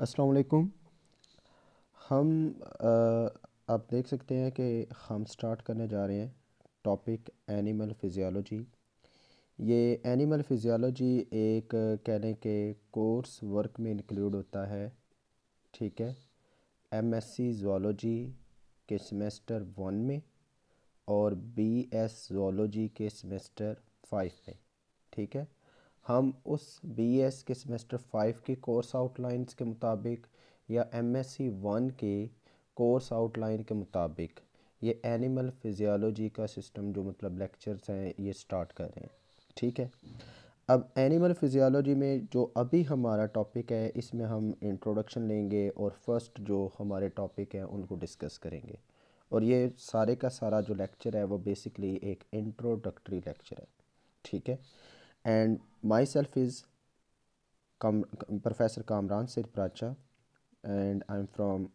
अस्सलाम वालेकुम हम आ, आप देख सकते हैं कि हम स्टार्ट करने जा रहे हैं टॉपिक एनिमल फिजियोलॉजी ये एनिमल फिजियोलॉजी एक कहने के कोर्स वर्क में इंक्लूड होता है ठीक है एमएससी जोलॉजी के सेमेस्टर वन में और बीएस जोलॉजी के सेमेस्टर फाइव में ठीक है हम उस बीएस के सेमेस्टर फाइव के कोर्स आउटलाइंस के मुताबिक या एमएससी वन के कोर्स आउटलाइन के मुताबिक ये एनिमल फिजियोलॉजी का सिस्टम जो मतलब लेक्चर्स हैं ये स्टार्ट कर रहे हैं ठीक है अब एनिमल फिजियोलॉजी में जो अभी हमारा टॉपिक है इसमें हम इंट्रोडक्शन लेंगे और फर्स्ट जो हमारे टॉपिक हैं उनको डिस्कस करेंगे और ये सारे का सारा जो लेक्चर है वो बेसिकली एक इंट्रोडक्टरी लेक्चर है ठीक है and myself is Kam Professor Kamran Sir Pracha and I'm from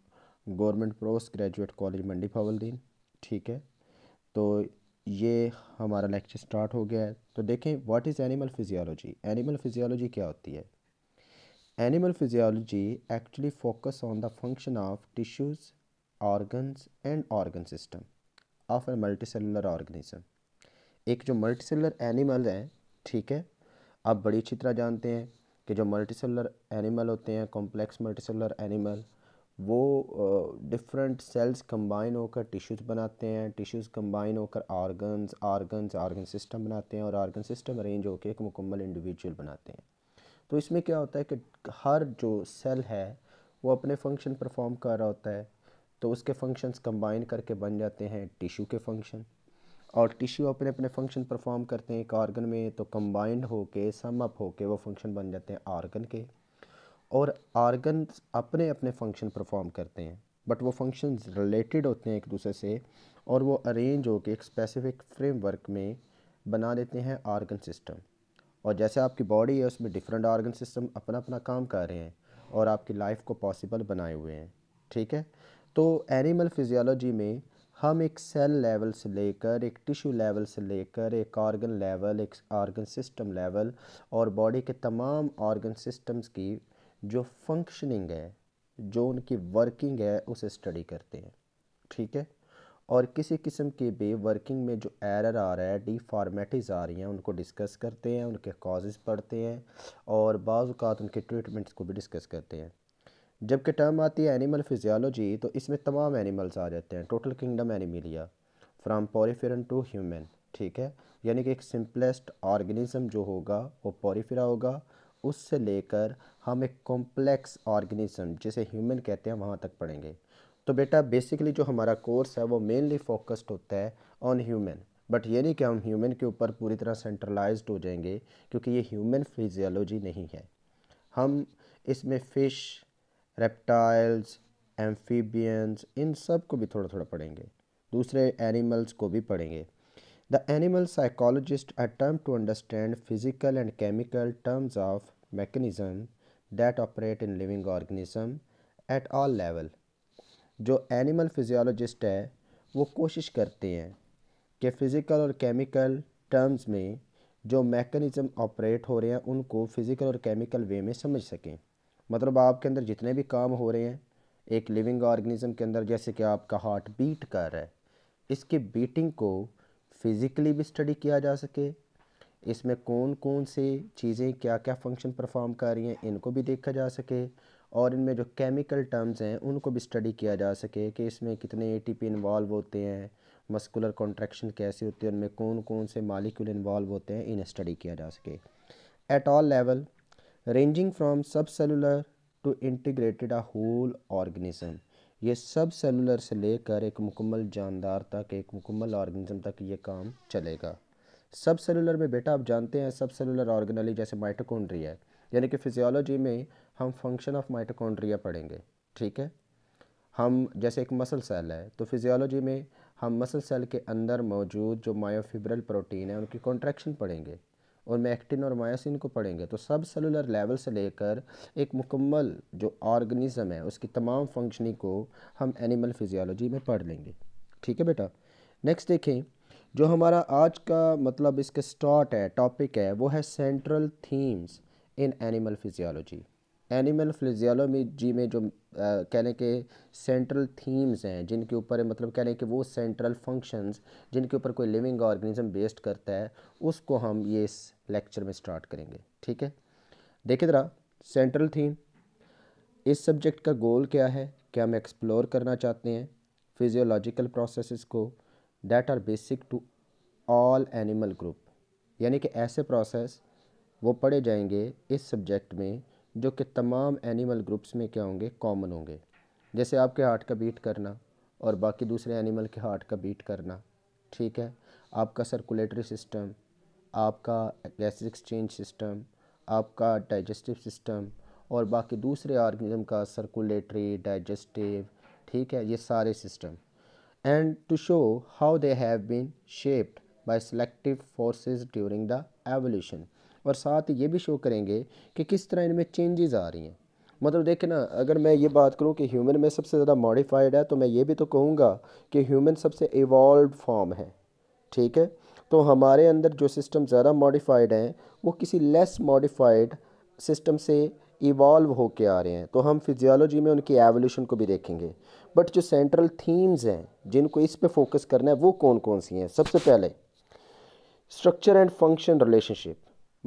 government post graduate college Mandi Bahauddin ठीक है तो ये हमारा लेक्चर स्टार्ट हो गया है तो देखें what is animal physiology animal physiology क्या होती है animal physiology actually focus on the function of tissues organs and organ system of a multi cellular organism एक जो मल्टी मल्टीसेलुलर एनिमल है ठीक है आप बड़ी अच्छी तरह जानते हैं कि जो मल्टीसेलर एनिमल होते हैं कॉम्प्लेक्स मल्टीसेलर एनिमल वो डिफरेंट सेल्स कंबाइन होकर टिश्यूज़ बनाते हैं टिश्यूज़ कंबाइन होकर आर्गन्स आर्गन्स आर्गन सिस्टम बनाते हैं और आर्गन सिस्टम अरेंज होकर एक मुकम्मल इंडिविजुअल बनाते हैं तो इसमें क्या होता है कि हर जो सेल है वो अपने फंक्शन परफॉर्म कर रहा होता है तो उसके फंक्शंस कंबाइन करके बन जाते हैं टिश्यू के फंक्शन और टिश्यू अपने अपने फंक्शन परफॉर्म करते हैं एक ऑर्गन में तो कंबाइंड के सम अप के वो फंक्शन बन जाते हैं आर्गन के और आर्गन अपने अपने फंक्शन परफॉर्म करते हैं बट वो फंक्शन रिलेटेड होते हैं एक दूसरे से और वो अरेंज होकर एक स्पेसिफिक फ्रेमवर्क में बना देते हैं आर्गन सिस्टम और जैसे आपकी बॉडी है उसमें डिफरेंट ऑर्गन सिस्टम अपना अपना काम कर रहे हैं और आपकी लाइफ को पॉसिबल बनाए हुए हैं ठीक है तो एनिमल फिजियोलॉजी में हम एक सेल लेवल से लेकर एक टिश्यू लेवल से लेकर एक ऑर्गन लेवल एक ऑर्गन सिस्टम लेवल और बॉडी के तमाम ऑर्गन सिस्टम्स की जो फंक्शनिंग है जो उनकी वर्किंग है उसे स्टडी करते हैं ठीक है और किसी किस्म की भी वर्किंग में जो एरर आ रहा है डी आ रही हैं उनको डिस्कस करते हैं उनके कॉजेज़ पढ़ते हैं और बाज़ात उनके ट्रीटमेंट्स को भी डिस्कस करते हैं जबकि टर्म आती है एनिमल फिजियोलॉजी तो इसमें तमाम एनिमल्स आ जाते हैं total kingdom Animalia from poriferan to human ठीक है यानी कि एक सिंपलेस्ट ऑर्गेनिज्म जो होगा वो पोरीफिरा होगा उससे लेकर हम एक कॉम्प्लेक्स ऑर्गेनिज्म जिसे ह्यूमन कहते हैं वहाँ तक पढ़ेंगे तो बेटा बेसिकली जो हमारा कोर्स है वो मेनली फोकस्ड होता है ऑन ह्यूमन बट ये नहीं कि हम ह्यूमन के ऊपर पूरी तरह सेंट्रलाइज हो जाएंगे क्योंकि ये ह्यूमन फिजियोलॉजी नहीं है हम इसमें फ़िश रेप्टाइल्स एम्फीबियंस इन सब को भी थोड़ा थोड़ा पढ़ेंगे दूसरे एनिमल्स को भी पढ़ेंगे the animal psychologist attempt to understand physical and chemical terms of mechanism that operate in living organism at all level जो एनिमल फिजियोलॉजिस्ट है वो कोशिश करते हैं कि फ़िज़िकल और केमिकल टर्म्स में जो मैकेनिज़्म ऑपरेट हो रहे हैं उनको फ़िज़िकल और केमिकल वे में समझ सकें मतलब आपके अंदर जितने भी काम हो रहे हैं एक लिविंग ऑर्गेनिज़म के अंदर जैसे कि आपका हार्ट बीट कर रहा है इसकी बीटिंग को फिज़िकली भी स्टडी किया जा सके इसमें कौन कौन से चीज़ें क्या क्या फंक्शन परफॉर्म कर रही हैं इनको भी देखा जा सके और इनमें जो केमिकल टर्म्स हैं उनको भी स्टडी किया जा सके कि इसमें कितने ए इन्वॉल्व होते हैं मस्कुलर कॉन्ट्रैक्शन कैसे होते हैं उनमें कौन कौन से मालिक्यूल इन्वॉल्व होते हैं इन्हें स्टडी किया जा सके at all level ranging from sub cellular to integrated a whole organism ये सब सेलुलर से लेकर एक मुकम्मल जानदार तक एक मुकम्मल ऑर्गेनिज्म तक ये काम चलेगा सब सेलुलर में बेटा आप जानते हैं सब सेलुलर ऑर्गेनली जैसे माइटोकॉन्ड्रिया है यानी कि फिजियोलॉजी में हम फंक्शन ऑफ माइटोकॉन्ड्रिया पढ़ेंगे ठीक है हम जैसे एक मसल सेल है तो फिजियोलॉजी में हम मसल सेल के अंदर मौजूद जो मायोफिब्रल प्रोटीन है उनकी कॉन्ट्रैक्शन पढ़ेंगे और मैक्टिन और मायोसिन को पढ़ेंगे तो सब सेलुलर लेवल से लेकर एक मुकम्मल जो ऑर्गेनिज्म है उसकी तमाम फंक्शनिंग को हम एनिमल फिजियोलॉजी में पढ़ लेंगे ठीक है बेटा नेक्स्ट देखें जो हमारा आज का मतलब इसके स्टार्ट है टॉपिक है वो है central themes in animal physiology animal physiology में जो कहने के सेंट्रल थीम्स हैं जिनके ऊपर मतलब कहने के वो सेंट्रल फंक्शंस जिनके ऊपर कोई लिविंग ऑर्गेनिज्म बेस्ड करता है उसको हम ये लेक्चर में स्टार्ट करेंगे ठीक है देखिए ज़रा सेंट्रल थीम इस सब्जेक्ट का गोल क्या है क्या हम एक्सप्लोर करना चाहते हैं फिजियोलॉजिकल प्रोसेसेस को that are basic to all animal group यानी कि ऐसे प्रोसेस वो पढ़े जाएंगे इस सब्जेक्ट में जो कि तमाम एनिमल ग्रुप्स में क्या होंगे कॉमन होंगे जैसे आपके हार्ट का बीट करना और बाकी दूसरे एनिमल के हार्ट का बीट करना ठीक है आपका सर्कुलेटरी सिस्टम आपका गैस एक्सचेंज सिस्टम आपका डाइजेस्टिव सिस्टम और बाकी दूसरे आर्गनिज़म का सर्कुलेटरी डाइजेस्टिव ठीक है ये सारे system and to show how they have been shaped by selective forces during the evolution और साथ ही ये भी शो करेंगे कि किस तरह इनमें चेंजेस आ रही हैं मतलब देखें ना अगर मैं ये बात करूँ कि ह्यूमन में सबसे ज़्यादा मॉडिफाइड है तो मैं ये भी तो कहूँगा कि ह्यूमन सबसे इवॉल्व फॉर्म है ठीक है तो हमारे अंदर जो सिस्टम ज़्यादा मॉडिफाइड हैं वो किसी लेस मॉडिफाइड सिस्टम से इवॉल्व होके आ रहे हैं तो हम फिजियोलॉजी में उनकी एवोल्यूशन को भी देखेंगे बट जो सेंट्रल थीम्स हैं जिनको इस पे फोकस करना है वो कौन कौन सी हैं सबसे पहले स्ट्रक्चर एंड फंक्शन रिलेशनशिप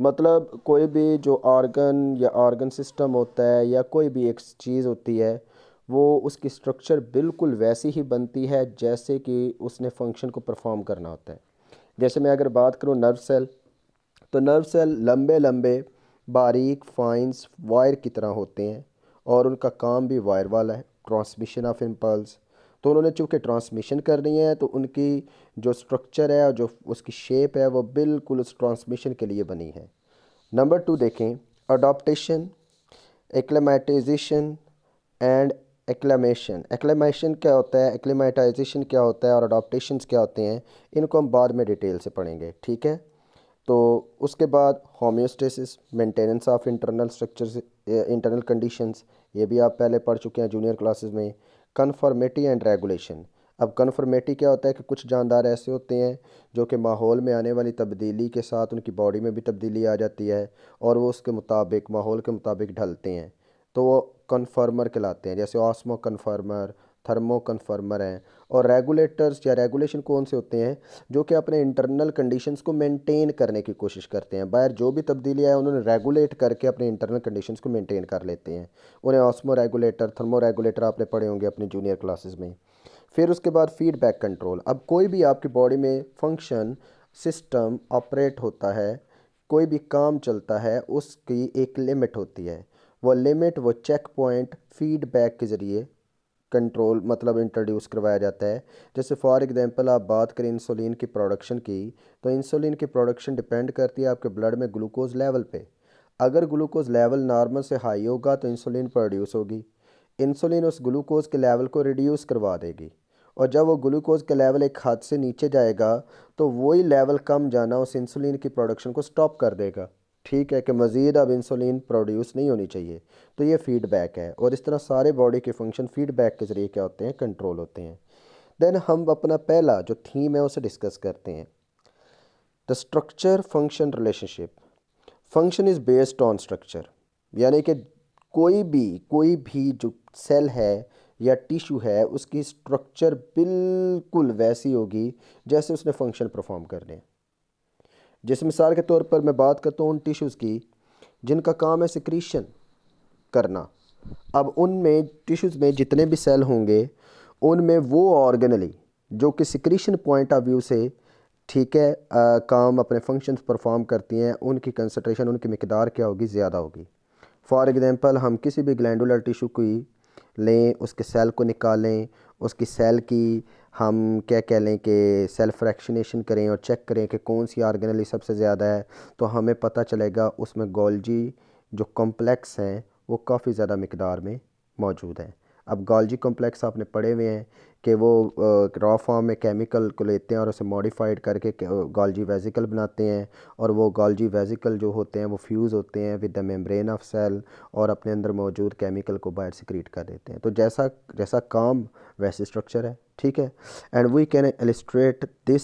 मतलब कोई भी जो ऑर्गन या ऑर्गन सिस्टम होता है या कोई भी एक चीज़ होती है वो उसकी स्ट्रक्चर बिल्कुल वैसी ही बनती है जैसे कि उसने फंक्शन को परफॉर्म करना होता है जैसे मैं अगर बात करूँ नर्व सेल तो नर्व सेल लंबे लंबे बारीक फाइंस वायर की तरह होते हैं और उनका काम भी वायर वाला है ट्रांसमिशन ऑफ इम्पल्स तो उन्होंने चूँकि ट्रांसमिशन करनी है तो उनकी जो स्ट्रक्चर है और जो उसकी शेप है वो बिल्कुल उस ट्रांसमिशन के लिए बनी है नंबर टू देखें adaptation acclimatization and acclimation acclimation क्या होता है एक्लेमेटाइजेशन क्या होता है और अडोप्टेशन क्या होते हैं इनको हम बाद में डिटेल से पढ़ेंगे ठीक है तो उसके बाद homeostasis maintenance of internal structure internal conditions ये भी आप पहले पढ़ चुके हैं जूनियर क्लासेस में कन्फर्मेटी एंड रेगुलेशन अब कन्फर्मेटी क्या होता है कि कुछ जानदार ऐसे होते हैं जो कि माहौल में आने वाली तब्दीली के साथ उनकी बॉडी में भी तब्दीली आ जाती है और वो उसके मुताबिक माहौल के मुताबिक ढलते हैं तो वो कन्फर्मर कहलाते हैं जैसे ऑस्मो कन्फर्मर थर्मो कन्फर्मर हैं और रेगुलेटर्स या रेगुलेशन कौन से होते हैं जो कि अपने इंटरनल कंडीशंस को मेंटेन करने की कोशिश करते हैं बाहर जो भी तब्दीली आए उन्होंने रेगुलेट करके अपने इंटरनल कंडीशंस को मेंटेन कर लेते हैं उन्हें ऑस्मो रेगुलेटर थर्मो रेगुलेटर आपने पढ़े होंगे अपने जूनियर क्लासेज़ में फिर उसके बाद फीडबैक कंट्रोल अब कोई भी आपकी बॉडी में फंक्शन सिस्टम ऑपरेट होता है कोई भी काम चलता है उसकी एक लिमिट होती है वो लिमिट वो चेक पॉइंट फीडबैक के ज़रिए कंट्रोल मतलब इंट्रोड्यूस करवाया जाता है जैसे फॉर एग्जांपल आप बात करें इंसुलिन की प्रोडक्शन की तो इंसुलिन की प्रोडक्शन डिपेंड करती है आपके ब्लड में ग्लूकोज लेवल पे अगर ग्लूकोज लेवल नॉर्मल से हाई होगा तो इंसुलिन प्रोड्यूस होगी इंसुलिन उस ग्लूकोज के लेवल को रिड्यूस करवा देगी और जब वो ग्लूकोज का लेवल एक हद से नीचे जाएगा तो वही लेवल कम जाना उस इंसुलिन की प्रोडक्शन को स्टॉप कर देगा ठीक है कि मज़ीद अब इंसुलिन प्रोड्यूस नहीं होनी चाहिए तो ये फ़ीडबैक है और इस तरह सारे बॉडी के फंक्शन फ़ीडबैक के ज़रिए क्या होते हैं कंट्रोल होते हैं देन हम अपना पहला जो थीम है उसे डिस्कस करते हैं the structure function relationship function is based on structure यानी कि कोई भी कोई भी जो सेल है या टिश्यू है उसकी स्ट्रक्चर बिल्कुल वैसी होगी जैसे उसने फंक्शन परफॉर्म करने हैं जैसे मिसाल के तौर पर मैं बात करता हूँ उन टिश्यूज़ की जिनका काम है सिक्रीशन करना अब उनमें टिश्यूज़ में जितने भी सेल होंगे उनमें वो ऑर्गेनली जो कि सिक्रीशन पॉइंट ऑफ व्यू से ठीक है आ, काम अपने फंक्शन परफॉर्म करती हैं उनकी कंसनट्रेशन उनकी मकदार क्या होगी ज़्यादा होगी फॉर एग्ज़ाम्पल हम किसी भी ग्लैंडुलर टिशू की लें उसके सेल को निकालें उसकी सेल की हम क्या कह लें कि सेल फ्रैक्शनेशन करें और चेक करें कि कौन सी ऑर्गेनली सबसे ज़्यादा है तो हमें पता चलेगा उसमें गोल्जी जो कॉम्प्लेक्स हैं वो काफ़ी ज़्यादा मकदार में मौजूद हैं अब गॉल्जी कॉम्प्लेक्स आपने पढ़े हुए हैं कि वो रॉ फॉर्म में केमिकल को लेते हैं और उसे मॉडिफाइड करके गॉल्जी वेजिकल बनाते हैं और वो गॉल्जी वेजिकल जो होते हैं वो फ्यूज़ होते हैं with the membrane of cell और अपने अंदर मौजूद केमिकल को बाहर सिक्रीट कर देते हैं तो जैसा जैसा काम वैसे स्ट्रक्चर है ठीक है and we can illustrate this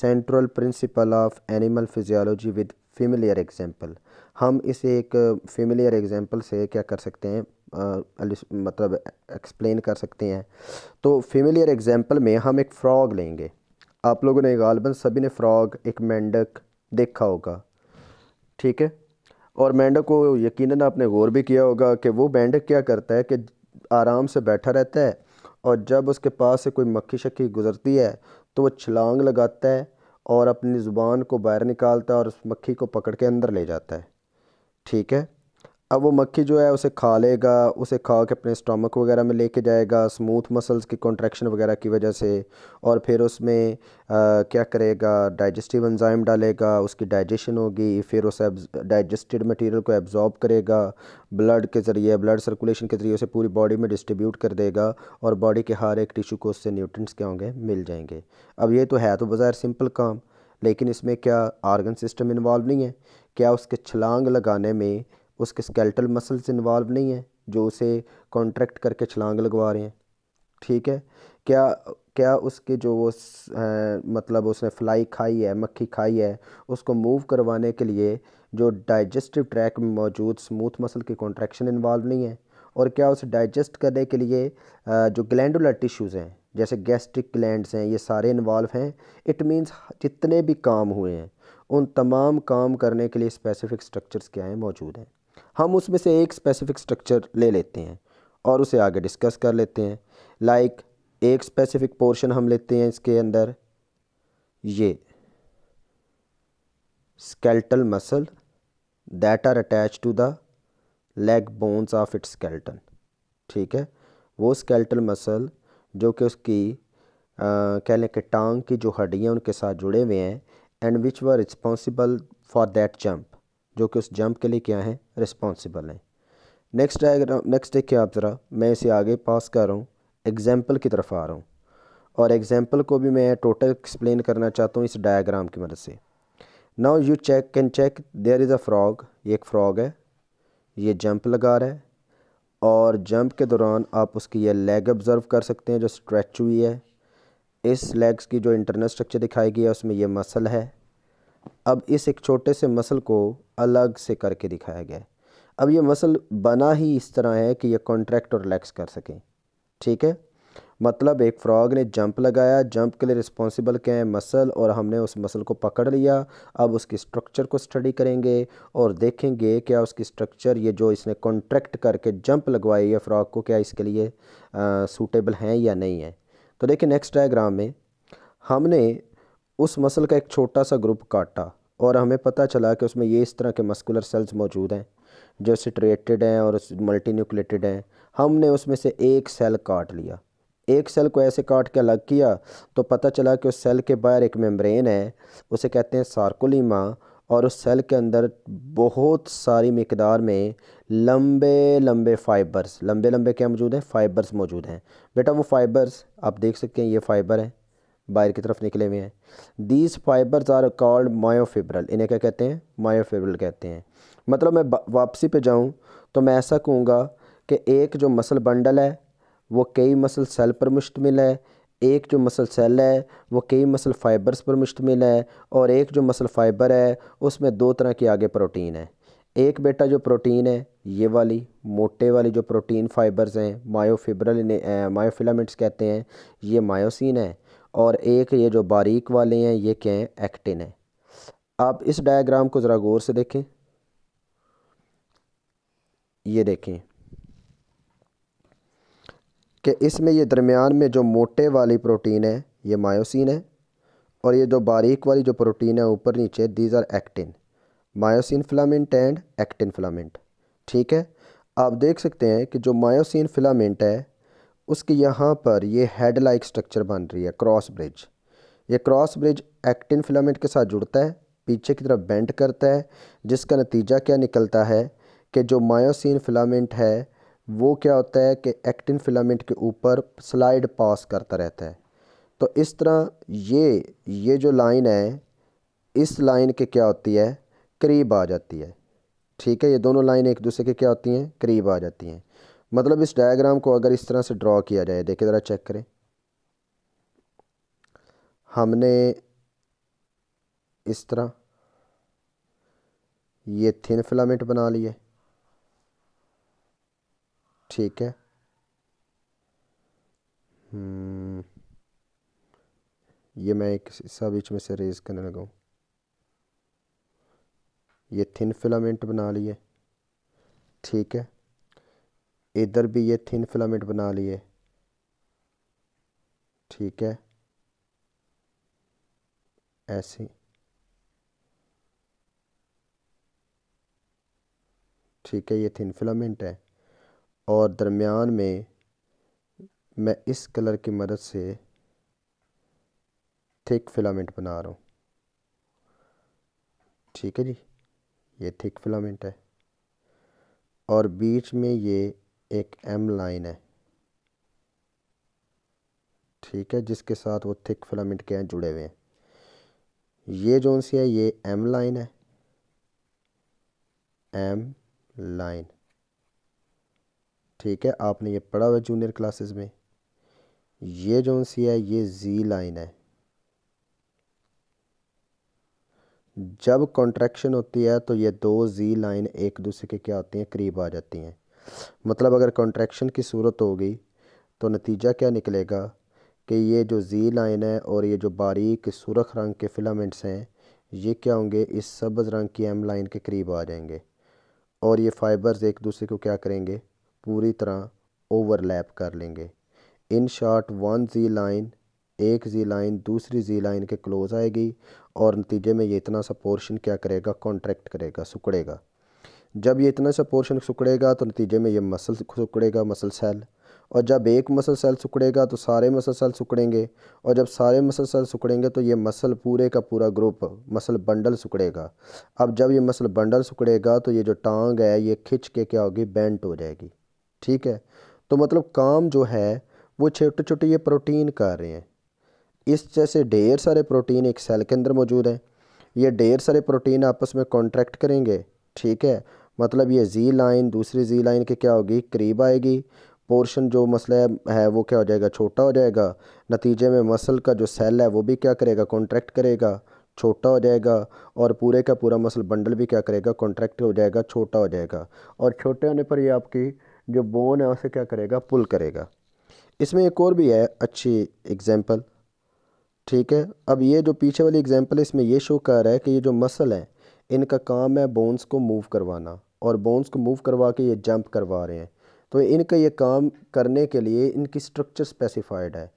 central principle of animal physiology with familiar example हम इसे एक फेमिलियर एग्जाम्पल से क्या कर सकते हैं मतलब एक्सप्लेन कर सकते हैं तो फेमिलियर एग्जांपल में हम एक फ़्रॉग लेंगे आप लोगों ने गालबन सभी ने फ़्रॉग एक मेंढक देखा होगा ठीक है और मेंढक को यकीनन आपने गौर भी किया होगा कि वो मेंढक क्या करता है कि आराम से बैठा रहता है और जब उसके पास से कोई मक्खी शक्की गुज़रती है तो वो छलांग लगाता है और अपनी ज़ुबान को बाहर निकालता है और उस मक्खी को पकड़ के अंदर ले जाता है ठीक है अब वो मक्खी जो है उसे खा लेगा उसे खा के अपने स्टमक वगैरह में लेके जाएगा स्मूथ मसल्स की कॉन्ट्रैक्शन वगैरह की वजह से और फिर उसमें आ, क्या करेगा डाइजेस्टिव एंजाइम डालेगा उसकी डाइजेशन होगी फिर उस डाइजेस्टेड मटेरियल को एब्जॉर्ब करेगा ब्लड के ज़रिए ब्लड सर्कुलेशन के ज़रिए उसे पूरी बॉडी में डिस्ट्रीब्यूट कर देगा और बॉडी के हर एक टिशू को उससे न्यूट्रंट्स क्या होंगे मिल जाएंगे अब ये तो है तो बाज़ार सिंपल काम लेकिन इसमें क्या आर्गन सिस्टम इन्वॉल्व नहीं है क्या उसके छलांग लगाने में उसके स्केल्टल मसल्स इन्वॉल्व नहीं है जो उसे कॉन्ट्रैक्ट करके छलांग लगवा रहे हैं ठीक है क्या क्या उसके जो वो आ, मतलब उसने फ्लाई खाई है मक्खी खाई है उसको मूव करवाने के लिए जो डाइजेस्टिव ट्रैक में मौजूद स्मूथ मसल की कॉन्ट्रैक्शन इन्वॉल्व नहीं है और क्या उसे डाइजेस्ट करने के लिए आ, जो ग्लैंडुलर टिश्यूज़ हैं जैसे गैस्ट्रिक ग्लैंड्स हैं ये सारे इन्वॉल्व हैं इट मीन्स जितने भी काम हुए हैं उन तमाम काम करने के लिए स्पेसिफिक स्ट्रक्चर्स क्या हैं मौजूद हैं हम उसमें से एक स्पेसिफिक स्ट्रक्चर ले लेते हैं और उसे आगे डिस्कस कर लेते हैं लाइक like, एक स्पेसिफिक पोर्शन हम लेते हैं इसके अंदर ये skeletal muscle that are attach to the leg bones of its skeleton ठीक है वो स्केल्टल मसल जो कि उसकी कह लें कि टांग की जो हड्डियाँ उनके साथ जुड़े हुए हैं and which were responsible for that jump जो कि उस जंप के लिए क्या हैं रिस्पॉन्सिबल हैं नेक्स्ट डायग्राम नेक्स्ट देखिए आप ज़रा मैं इसे आगे पास कर रहा हूँ एग्ज़ाम्पल की तरफ आ रहा हूँ और एग्ज़ाम्पल को भी मैं टोटल एक्सप्लेन करना चाहता हूँ इस डायग्राम की मदद से now you check can check there is a frog ये एक फ्रॉग है ये जंप लगा रहा है और जंप के दौरान आप उसकी ये लेग ऑब्ज़र्व कर सकते हैं जो स्ट्रेच हुई है इस लेग्स की जो इंटरनल स्ट्रक्चर दिखाई गई है उसमें यह मसल है अब इस एक छोटे से मसल को अलग से करके दिखाया गया है अब ये मसल बना ही इस तरह है कि ये कॉन्ट्रैक्ट और रिलैक्स कर सकें ठीक है मतलब एक फ्रॉग ने जंप लगाया जंप के लिए रिस्पॉन्सिबल क्या है मसल और हमने उस मसल को पकड़ लिया अब उसकी स्ट्रक्चर को स्टडी करेंगे और देखेंगे क्या उसकी स्ट्रक्चर ये जो इसने कॉन्ट्रैक्ट करके जंप लगवाई है फ्रॉग को क्या इसके लिए सूटेबल हैं या नहीं है तो देखिए नेक्स्ट डायग्राम में हमने उस मसल का एक छोटा सा ग्रुप काटा और हमें पता चला कि उसमें ये इस तरह के मस्कुलर सेल्स मौजूद हैं जो सिट्रेटेड हैं और मल्टी न्यूक्लेटेड हैं हमने उसमें से एक सेल काट लिया एक सेल को ऐसे काट के अलग किया तो पता चला कि उस सेल के बाहर एक मेम्ब्रेन है उसे कहते हैं सार्कोलीमा और उस सेल के अंदर बहुत सारी मकदार में लंबे लंबे फाइबर्स लंबे लंबे क्या मौजूद हैं फाइबर्स मौजूद हैं बेटा वो फाइबर्स आप देख सकते हैं ये फाइबर हैं बाहर की तरफ निकले हुए हैं these fibers are called myofibril इन्हें क्या कहते हैं मायोफिब्रल कहते हैं मतलब मैं वापसी पे जाऊँ तो मैं ऐसा कहूँगा कि एक जो मसल बंडल है वो कई मसल सेल पर मुश्तमिल है एक जो मसल सेल है वो कई मसल फाइबर्स पर मुश्तमिल है और एक जो मसल फाइबर है उसमें दो तरह की आगे प्रोटीन है एक बेटा जो प्रोटीन है ये वाली मोटे वाली जो प्रोटीन फाइबर्स हैं मायोफिब्रल मायोफिलामेंट्स कहते हैं ये मायोसिन है और एक ये जो बारीक वाले हैं ये क्या हैं एक्टिन है आप इस डायग्राम को ज़रा गौर से देखें ये देखें कि इसमें ये दरमियान में जो मोटे वाली प्रोटीन है ये मायोसिन है और ये जो बारीक वाली जो प्रोटीन है ऊपर नीचे these are actin myosin filament and actin filament ठीक है आप देख सकते हैं कि जो मायोसिन फिलामेंट है उसके यहाँ पर ये हेड लाइक स्ट्रक्चर बन रही है क्रॉस ब्रिज ये क्रॉस ब्रिज एक्टिन फिलामेंट के साथ जुड़ता है पीछे की तरफ बेंड करता है जिसका नतीजा क्या निकलता है कि जो मायोसिन फिलामेंट है वो क्या होता है कि एक्टिन फिलामेंट के ऊपर स्लाइड पास करता रहता है तो इस तरह ये ये जो लाइन है इस लाइन के क्या होती है करीब आ जाती है ठीक है ये दोनों लाइन एक दूसरे के क्या होती हैं करीब आ जाती हैं मतलब इस डायग्राम को अगर इस तरह से ड्रॉ किया जाए देखिए ज़रा चेक करें हमने इस तरह ये थिन फिलामेंट बना लिए ठीक है हम्म, ये मैं एक हिस्सा बीच में से रेज करने लगा हूँ ये थिन फिलामेंट बना लिए ठीक है इधर भी ये थिन फिलामेंट बना लिए ठीक है ऐसे ठीक है ये थिन फिलामेंट है और दरमियान में मैं इस कलर की मदद से थिक फिलामेंट बना रहा हूँ ठीक है जी ये थिक फिलामेंट है और बीच में ये एक एम लाइन है ठीक है जिसके साथ वो थिक फिलामेंट के हैं जुड़े हुए हैं ये जो सी है ये एम लाइन है एम लाइन ठीक है आपने ये पढ़ा हुआ जूनियर क्लासेस में ये जो सी है ये जी लाइन है जब कॉन्ट्रैक्शन होती है तो ये दो जी लाइन एक दूसरे के क्या होती हैं करीब आ जाती हैं मतलब अगर कॉन्ट्रैक्शन की सूरत हो गई तो नतीजा क्या निकलेगा कि ये जो जी लाइन है और ये जो बारीक सुरख रंग के फिलामेंट्स हैं ये क्या होंगे इस सब्ज़ रंग की एम लाइन के करीब आ जाएंगे और ये फ़ाइबर्स एक दूसरे को क्या करेंगे पूरी तरह ओवरलैप कर लेंगे in short one G line एक जी लाइन दूसरी जी लाइन के क्लोज़ आएगी और नतीजे में ये इतना सा पोर्शन क्या करेगा कॉन्ट्रैक्ट करेगा सुकड़ेगा जब ये इतना सा पोर्शन सुकड़ेगा तो नतीजे में ये मसल सुकड़ेगा मसल सेल और जब एक मसल सेल सुकड़ेगा तो सारे मसल सेल सुकड़ेंगे और जब सारे मसल सेल सुकड़ेंगे तो ये मसल पूरे का पूरा ग्रुप मसल बंडल सुकड़ेगा अब जब ये मसल बंडल सुकड़ेगा तो ये जो टांग है ये खिंच के क्या होगी बेंट हो जाएगी ठीक है तो मतलब काम जो है वो छोटे छोटे ये प्रोटीन कर रहे हैं इस जैसे ढेर सारे प्रोटीन एक सेल के अंदर मौजूद हैं ये ढेर सारे प्रोटीन आपस में कॉन्ट्रैक्ट करेंगे ठीक है मतलब ये ज़ी लाइन दूसरी ज़ी लाइन के क्या होगी करीब आएगी पोर्शन जो मसला है वो क्या हो जाएगा छोटा हो जाएगा नतीजे में मसल का जो सेल है वो भी क्या करेगा कॉन्ट्रैक्ट करेगा छोटा हो जाएगा और पूरे का पूरा मसल बंडल भी क्या करेगा कॉन्ट्रैक्ट हो जाएगा छोटा हो जाएगा और छोटे होने पर ये आपकी जो बोन है उसे क्या करेगा पुल करेगा इसमें एक और भी है अच्छी एग्जाम्पल ठीक है अब ये जो पीछे वाली एग्जाम्पल है इसमें ये शो कर रहा है कि ये जो मसल है इनका काम है बोन्स को मूव करवाना और बोन्स को मूव करवा के ये जंप करवा रहे हैं तो इनका ये काम करने के लिए इनकी स्ट्रक्चर स्पेसिफाइड है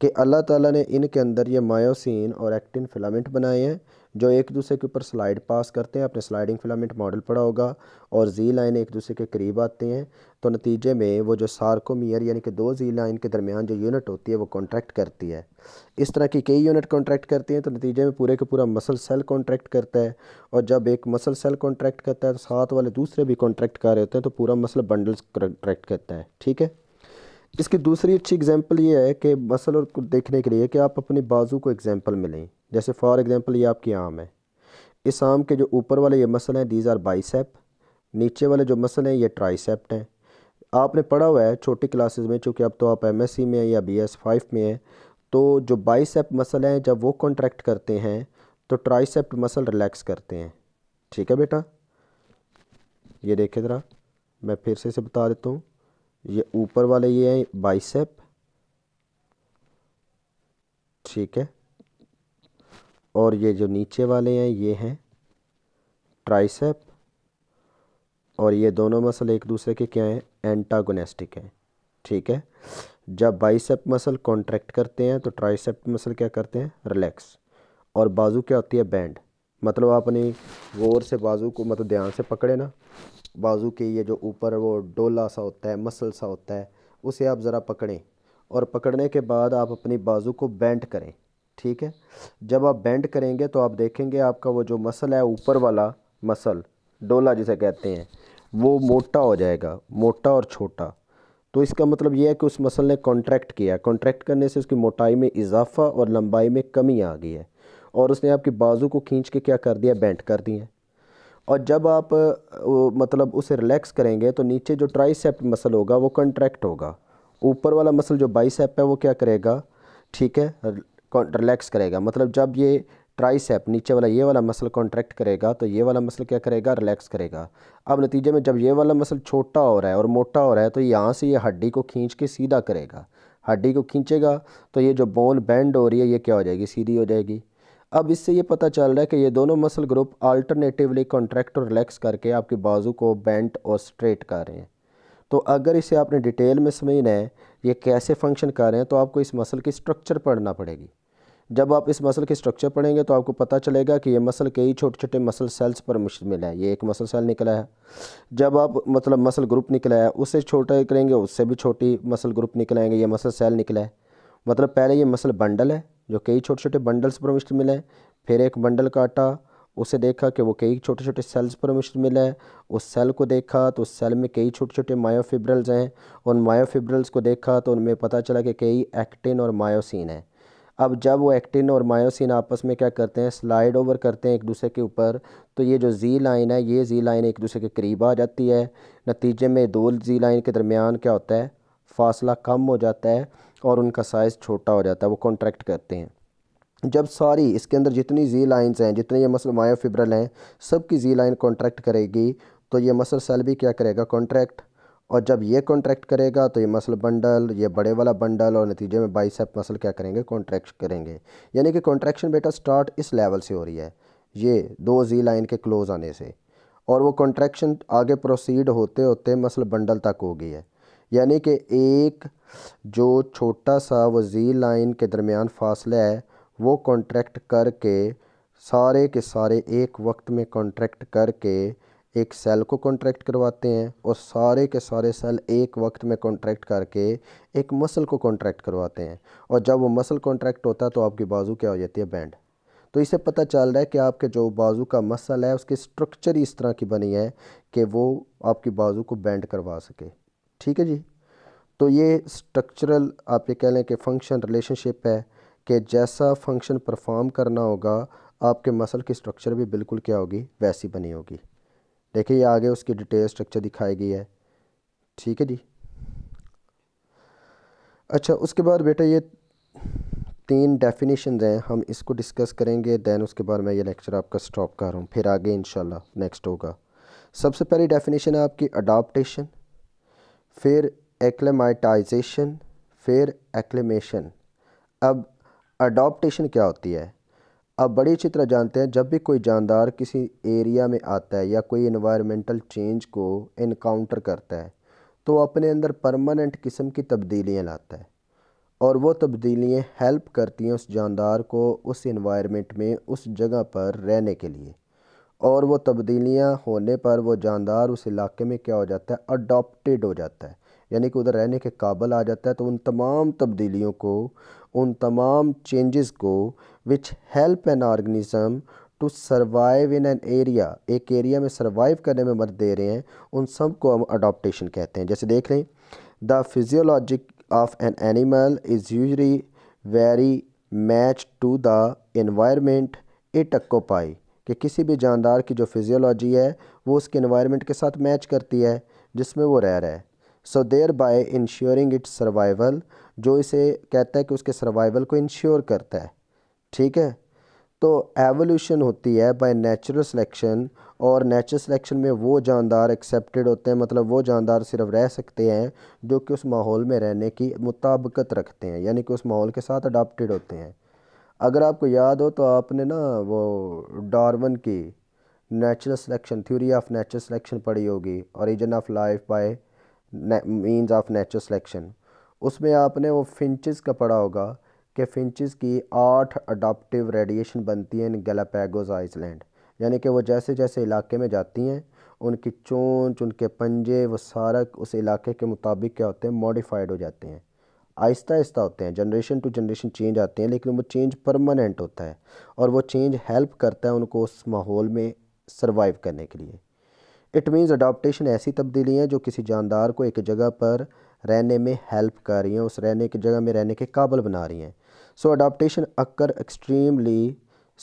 कि अल्लाह ताला ने इनके अंदर ये मायोसिन और एक्टिन फिलामेंट बनाए हैं जो एक दूसरे के ऊपर स्लाइड पास करते हैं अपने स्लाइडिंग फिलामेंट मॉडल पड़ा होगा और जी लाइन एक दूसरे के करीब आते हैं तो नतीजे में वो जो सार्कोमियर यानी कि दो जी लाइन के दरमियान जो यूनिट होती है वो कॉन्ट्रैक्ट करती है इस तरह की कई यूनिट कॉन्ट्रैक्ट करती हैं तो नतीजे में पूरे का पूरा मसल सेल कॉन्ट्रैक्ट करता है और जब एक मसल सेल कॉन्ट्रैक्ट करता है तो साथ वाले दूसरे भी कॉन्ट्रैक्ट कर रहे होते हैं तो पूरा मसल बंडल्स कॉन्ट्रैक्ट करता है ठीक है इसकी दूसरी अच्छी एग्जांपल ये है कि मसल को देखने के लिए कि आप अपनी बाजू को एग्जांपल में लें जैसे फॉर एग्जांपल ये आपकी आम है इस आम के जो ऊपर वाले ये मसल हैं दीज आर बाइसेप नीचे वाले जो मसल हैं ये ट्राइसेप्ट हैं आपने पढ़ा हुआ है छोटी क्लासेस में चूँकि अब तो आप एम में हैं या बी फाइव में हैं तो जो बाइसेप मसल हैं जब वो कॉन्ट्रैक्ट करते हैं तो ट्राइसेप्ट मसल रिलैक्स करते हैं ठीक है बेटा ये देखे ज़रा मैं फिर से इसे बता देता हूँ ये ऊपर वाले ये हैं बाइसेप ठीक है और ये जो नीचे वाले हैं ये हैं ट्राइसेप और ये दोनों मसल एक दूसरे के क्या हैं एंटागोनेस्टिक हैं ठीक है जब बाइसेप मसल कॉन्ट्रैक्ट करते हैं तो ट्राइसेप मसल क्या करते हैं रिलैक्स और बाजू क्या होती है बैंड मतलब आप अपनी गौर से बाजू को मतलब ध्यान से पकड़े ना बाजू के ये जो ऊपर वो डोला सा होता है मसल सा होता है उसे आप ज़रा पकड़ें और पकड़ने के बाद आप अपनी बाजू को बेंड करें ठीक है जब आप बेंड करेंगे तो आप देखेंगे आपका वो जो मसल है ऊपर वाला मसल डोला जिसे कहते हैं वो मोटा हो जाएगा मोटा और छोटा तो इसका मतलब यह है कि उस मसल ने कॉन्ट्रैक्ट किया कॉन्ट्रैक्ट करने से उसकी मोटाई में इजाफा और लंबाई में कमी आ गई है और उसने आपकी बाजू को खींच के क्या कर दिया बेंट कर दिया और जब आप मतलब उसे रिलैक्स करेंगे तो नीचे जो ट्राइसेप मसल होगा वो कंट्रैक्ट होगा ऊपर वाला मसल जो बाइसेप है वो क्या करेगा ठीक है रिलैक्स करेगा मतलब जब ये ट्राइसेप नीचे वाला ये वाला मसल कॉन्ट्रैक्ट करेगा तो ये वाला मसल क्या करेगा रिलैक्स करेगा अब नतीजे में जब ये वाला मसल छोटा हो रहा है और मोटा हो रहा है तो यहाँ से ये हड्डी को खींच के सीधा करेगा हड्डी को खींचेगा तो ये जो बोन बैंड हो रही है ये क्या हो जाएगी सीधी हो जाएगी अब इससे ये पता चल रहा है कि ये दोनों मसल ग्रुप अल्टरनेटिवली कॉन्ट्रैक्ट और रिलैक्स करके आपके बाजू को बेंट और स्ट्रेट कर रहे हैं तो अगर इसे आपने डिटेल में समझना है ये कैसे फंक्शन कर रहे हैं तो आपको इस मसल की स्ट्रक्चर पढ़ना पड़ेगी जब आप इस मसल की स्ट्रक्चर पढ़ेंगे तो आपको पता चलेगा कि ये मसल कई छोटे छोटे मसल सेल्स पर मुश्तमिल है ये एक मसल सेल निकला है जब आप मतलब मसल ग्रुप निकला है उससे छोटा निकलेंगे उससे भी छोटी मसल ग्रुप निकलाएंगे ये मसल सेल निकला है मतलब पहले ये मसल बंडल है जो कई छोटे छोटे बंडल्स पर मिश्रित मिले फिर एक बंडल काटा उसे देखा कि वो कई छोटे छोटे सेल्स पर मिश्रित मिले उस सेल को देखा तो उस सेल में कई छोटे छोटे मायोफिब्रल्स हैं उन मायोफिब्रल्स को देखा तो उनमें पता चला कि कई एक्टिन और मायोसिन हैं अब जब वो एक्टिन और मायोसिन आपस में क्या करते हैं स्लाइड ओवर करते हैं एक दूसरे के ऊपर तो ये जो जी लाइन है ये जी लाइन एक दूसरे के करीब आ जाती है नतीजे में दो जी लाइन के दरमियान क्या होता है फासला कम हो जाता है और उनका साइज़ छोटा हो जाता है वो कॉन्ट्रैक्ट करते हैं जब सारी इसके अंदर जितनी जी लाइन हैं जितने ये मसल मायोफिब्रल हैं सब की जी लाइन कॉन्ट्रैक्ट करेगी तो ये मसल सेल भी क्या करेगा कॉन्ट्रैक्ट और जब ये कॉन्ट्रैक्ट करेगा तो ये मसल बंडल ये बड़े वाला बंडल और नतीजे में बाइसेप मसल क्या करेंगे कॉन्ट्रैक्ट करेंगे यानी कि कॉन्ट्रैक्शन बेटा स्टार्ट इस लेवल से हो रही है ये दो जी लाइन के क्लोज आने से और वो कॉन्ट्रैक्शन आगे प्रोसीड होते होते मसल बंडल तक हो गई है यानी कि एक जो छोटा सा वज़ी लाइन के दरमियान फासला है वो कॉन्ट्रैक्ट करके सारे के सारे एक वक्त में कॉन्ट्रैक्ट करके एक सेल को कॉन्ट्रैक्ट करवाते हैं और सारे के सारे सेल एक वक्त में कॉन्ट्रैक्ट करके एक मसल को कॉन्ट्रैक्ट करवाते हैं और जब वो मसल कॉन्ट्रैक्ट होता है तो आपकी बाजू क्या हो जाती है बैंड तो इसे पता चल रहा है कि आपके जो बाजू का मसल है उसकी स्ट्रक्चर इस तरह की बनी है कि वो आपकी बाजू को बैंड करवा सके ठीक है जी तो ये स्ट्रक्चरल आप ये कह लें कि फ़ंक्शन रिलेशनशिप है कि जैसा फंक्शन परफॉर्म करना होगा आपके मसल की स्ट्रक्चर भी बिल्कुल क्या होगी वैसी बनी होगी देखिए ये आगे उसकी डिटेल स्ट्रक्चर दिखाई गई है ठीक है जी अच्छा उसके बाद बेटा ये तीन डेफिनेशन हैं हम इसको डिस्कस करेंगे दैन उसके बाद मैं ये लेक्चर आपका स्टॉप कर रहा हूँ फिर आगे इन नेक्स्ट होगा सबसे पहली डेफिनेशन है आपकी अडाप्टेशन फिर एक्लेमाइटाइजेशन फिर एक्लेमेशन अब अडॉप्टेशन क्या होती है अब बड़ी अच्छी तरह जानते हैं जब भी कोई जानदार किसी एरिया में आता है या कोई इन्वायरमेंटल चेंज को इनकाउंटर करता है तो अपने अंदर परमानेंट किस्म की तब्दीलियाँ लाता है और वो तब्दीलियाँ हेल्प करती हैं उस जानदार को उस इन्वायरमेंट में उस जगह पर रहने के लिए और वो तब्दीलियाँ होने पर वो जानदार उस इलाके में क्या हो जाता है अडोप्टिड हो जाता है यानी कि उधर रहने के काबल आ जाता है तो उन तमाम तब्दीलियों को उन तमाम चेंजेस को which help an organism to survive in an area एक एरिया में सर्वाइव करने में मदद दे रहे हैं उन सब को हम अडॉप्टेशन कहते हैं जैसे देख लें the physiologic of an animal is usually very match to the environment it occupy कि किसी भी जानदार की जो फिज़ियोलॉजी है वो उसके इन्वायरमेंट के साथ मैच करती है जिसमें वो रह रहा है so thereby ensuring its survival जो इसे कहता है कि उसके सर्वाइवल को इंश्योर करता है ठीक है तो एवोल्यूशन होती है बाय नेचुरल सिलेक्शन और नेचुरल सिलेक्शन में वो जानदार एक्सेप्टेड होते हैं मतलब वो जानदार सिर्फ रह सकते हैं जो कि उस माहौल में रहने की मुताबकत रखते हैं यानी कि उस माहौल के साथ अडाप्टेड होते हैं अगर आपको याद हो तो आपने ना वो डार्विन की natural selection theory of natural selection पढ़ी होगी origin of life by means of natural selection उसमें आपने वो फिंचेस का पढ़ा होगा कि फिंचेस की आठ अडाप्टिव रेडिएशन बनती हैं इन गलापैगोस आइसलैंड यानी कि वो जैसे जैसे इलाके में जाती हैं उनकी चोंच उनके पंजे वो सारा उस इलाके के मुताबिक क्या होते हैं मॉडिफाइड हो जाते हैं आहिस्ता आहिस्ता होते हैं जनरेशन टू जनरेशन चेंज आते हैं लेकिन वो चेंज परमानेंट होता है और वो चेंज हेल्प करता है उनको उस माहौल में सर्वाइव करने के लिए इट मीन्स अडोप्टशन ऐसी तब्दीली हैं जो किसी जानदार को एक जगह पर रहने में हेल्प कर रही हैं उस रहने की जगह में रहने के काबल बना रही हैं so adaptation occur extremely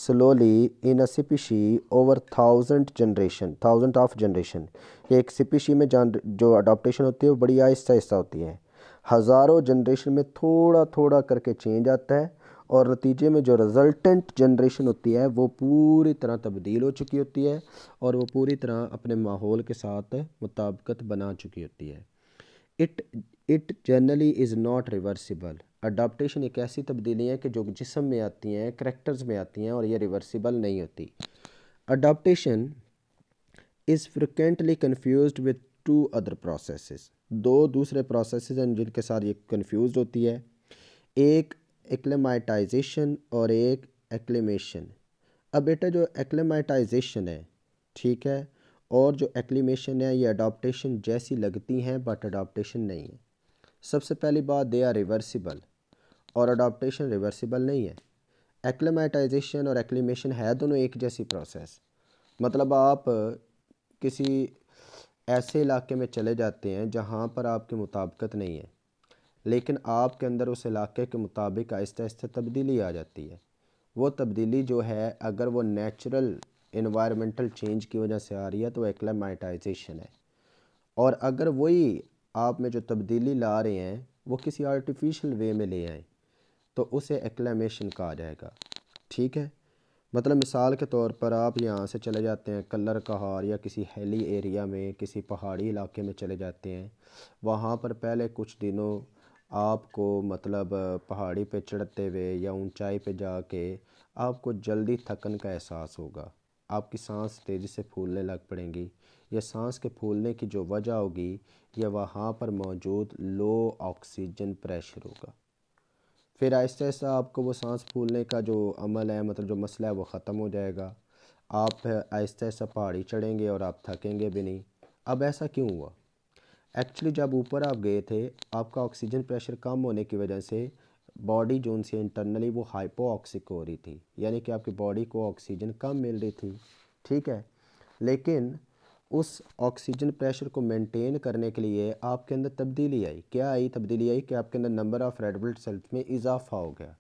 slowly in a species over thousand generation thousand of generation एक सिपिशी में जान जो अडोप्टशन होती है वो बड़ी आहिस्ता आहिस्ता होती है हज़ारों जनरेशन में थोड़ा थोड़ा करके चेंज आता है और नतीजे में जो रिज़ल्टेंट जनरेशन होती है वो पूरी तरह तब्दील हो चुकी होती है और वो पूरी तरह अपने माहौल के साथ मुताबकत बना चुकी होती है it it generally is not reversible adaptation एक ऐसी तब्दीली है कि जो जिसम में आती हैं करेक्टर्स में आती हैं और ये रिवर्सिबल नहीं होती adaptation is frequently confuse with two other process दो दूसरे प्रोसेस हैं जिनके साथ ये कन्फ्यूज होती है एक एक्लेमाइटाइजेशन और एक एक्लेमेशन अब बेटा जो एक्लेमाइटाइजेशन है ठीक है और जो एक्लेमेशन है ये अडोप्टेशन जैसी लगती हैं बट अडोप्टेशन नहीं है सबसे पहली बात दे आर रिवर्सिबल और अडोप्टेशन रिवर्सिबल नहीं है एक्लेमाइटाइजेशन और एक्लेमेशन है दोनों एक जैसी प्रोसेस मतलब आप किसी ऐसे इलाके में चले जाते हैं जहाँ पर आपकी मुताबकत नहीं है लेकिन आपके अंदर उस इलाके के मुताबिक आहिस्ता आहिस्ता तब्दीली आ जाती है वो तब्दीली जो है अगर वो नेचुरल इन्वायरमेंटल चेंज की वजह से आ रही है तो वह क्लाइमेटाइजेशन है और अगर वही आप में जो तब्दीली ला रहे हैं वो किसी आर्टिफिशियल वे में ले आए तो उसे एक्लेमेशन कहा जाएगा ठीक है मतलब मिसाल के तौर पर आप यहाँ से चले जाते हैं कल्लर कहार या किसी हेली एरिया में किसी पहाड़ी इलाके में चले जाते हैं वहाँ पर पहले कुछ दिनों आपको मतलब पहाड़ी पे चढ़ते हुए या ऊंचाई पे जाके आपको जल्दी थकन का एहसास होगा आपकी सांस तेज़ी से फूलने लग पड़ेंगी या सांस के फूलने की जो वजह होगी यह वहाँ पर मौजूद लो ऑक्सीजन प्रेशर होगा फिर आहिस्ता आहिस्ता आपको वो सांस फूलने का जो अमल है मतलब जो मसला है वो ख़त्म हो जाएगा आप आहिस्ता आहिस्ता पहाड़ी चढ़ेंगे और आप थकेंगे भी नहीं अब ऐसा क्यों हुआ एक्चुअली जब ऊपर आप गए थे आपका ऑक्सीजन प्रेशर कम होने की वजह से बॉडी जो उनसे इंटरनली वो हाइपोऑक्सिक हो रही थी यानी कि आपकी बॉडी को ऑक्सीजन कम मिल रही थी ठीक है लेकिन उस ऑक्सीजन प्रेशर को मेंटेन करने के लिए आपके अंदर तब्दीली आई क्या आई तब्दीली आई कि आपके अंदर number of red blood cells में इजाफा हो गया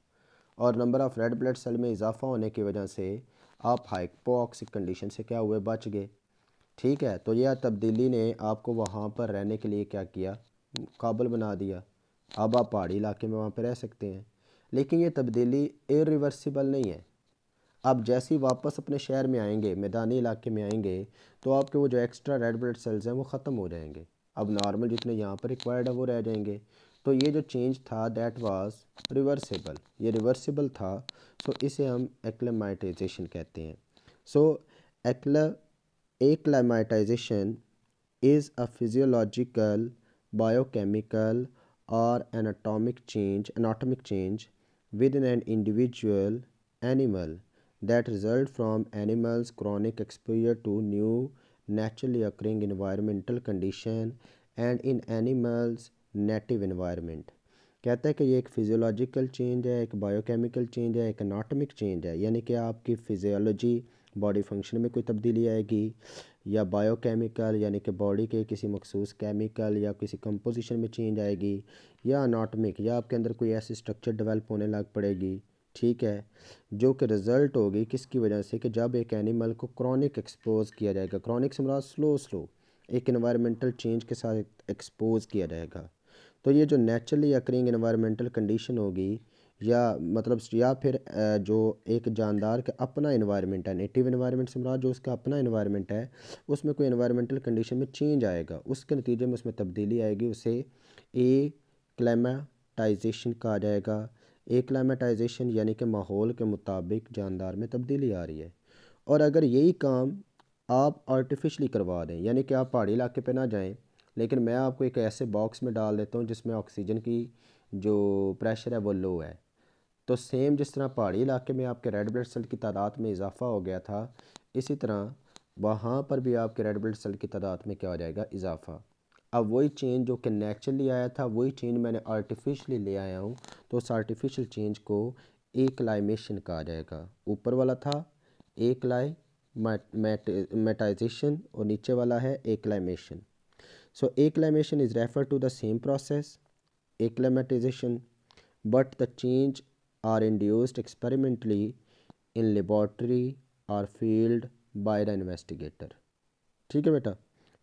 और number of red blood cell में इजाफा होने की वजह से आप हाइपोऑक्सिक कंडीशन से क्या हुए बच गए ठीक है तो यह तब्दीली ने आपको वहाँ पर रहने के लिए क्या किया काबल बना दिया अब आप पहाड़ी इलाके में वहाँ पर रह सकते हैं लेकिन ये तब्दीली इरिवर्सिबल नहीं है अब जैसे ही वापस अपने शहर में आएंगे मैदानी इलाके में आएंगे तो आपके वो जो एक्स्ट्रा रेड ब्लड सेल्स हैं वो ख़त्म हो जाएंगे अब नॉर्मल जितने यहाँ पर रिक्वायर्ड है वो रह जाएंगे तो ये जो चेंज था दैट वाज रिवर्सिबल ये रिवर्सिबल था सो तो इसे हम एक्लेमाइटाइजेशन कहते हैं so acclimatization is a physiological biochemical और anatomic change anatomic change within an individual animal that result from animals chronic exposure to new naturally occurring environmental condition and in animals native environment कहता है कि ये एक physiological change है एक biochemical change है एक अनाटमिक चेंज है यानी कि आपकी फिजियोलॉजी बॉडी फंक्शन में कोई तब्दीली आएगी या बायोकेमिकल यानी कि बॉडी के किसी मखसूस केमिकल या किसी कंपोजिशन में चेंज आएगी या अनाटमिक या आपके अंदर कोई ऐसी स्ट्रक्चर डेवलप होने लग पड़ेगी ठीक है जो कि रिज़ल्ट होगी किसकी वजह से कि जब एक एनिमल को क्रॉनिक एक्सपोज किया जाएगा क्रॉनिक से मरा स्लो स्लो एक इन्वायरमेंटल चेंज के साथ एक्सपोज किया जाएगा तो ये जो नेचुरली अक्रिंग इन्वायरमेंटल कंडीशन होगी या मतलब या फिर जो एक जानदार का अपना इन्वायरमेंट है नेटिव इन्वायरमेंट से मुराद मतलब जो उसका अपना इन्वायरमेंट है उसमें कोई इन्वायरमेंटल कंडीशन में चेंज आएगा उसके नतीजे में उसमें तब्दीली आएगी उसे ए क्लेमाटाइजेशन कहा जाएगा एक्लामेटाइजेशन यानी कि माहौल के मुताबिक जानदार में तब्दीली आ रही है और अगर यही काम आप आर्टिफिशली करवा दें यानी कि आप पहाड़ी इलाके पर ना जाएँ लेकिन मैं आपको एक ऐसे बॉक्स में डाल देता हूँ जिसमें ऑक्सीजन की जो प्रेशर है वो लो है तो सेम जिस तरह पहाड़ी इलाके में आपके रेड ब्लड सेल की तादाद में इजाफा हो गया था इसी तरह वहाँ पर भी आपके रेड ब्लड सेल की तादाद में क्या हो जाएगा इजाफा अब वही चेंज जो कि नेचुरली आया था वही चेंज मैंने आर्टिफिशली ले आया हूँ तो उस आर्टिफिशियल चेंज को लाइमेशन कहा जाएगा ऊपर वाला था लाई मेटाइजेशन और नीचे वाला है acclimation so acclimation is refer to the same process acclimatization but the change are induced experimentally in laboratory or field by the investigator ठीक है बेटा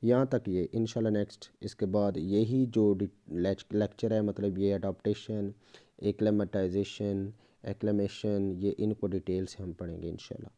यहाँ तक ये इनशाला नेक्स्ट इसके बाद यही जो लेक्चर है मतलब ये अडाप्टेशन एक्लेमेटाइजेशन एक्लेमेशन ये इनको डिटेल से हम पढ़ेंगे इनशाला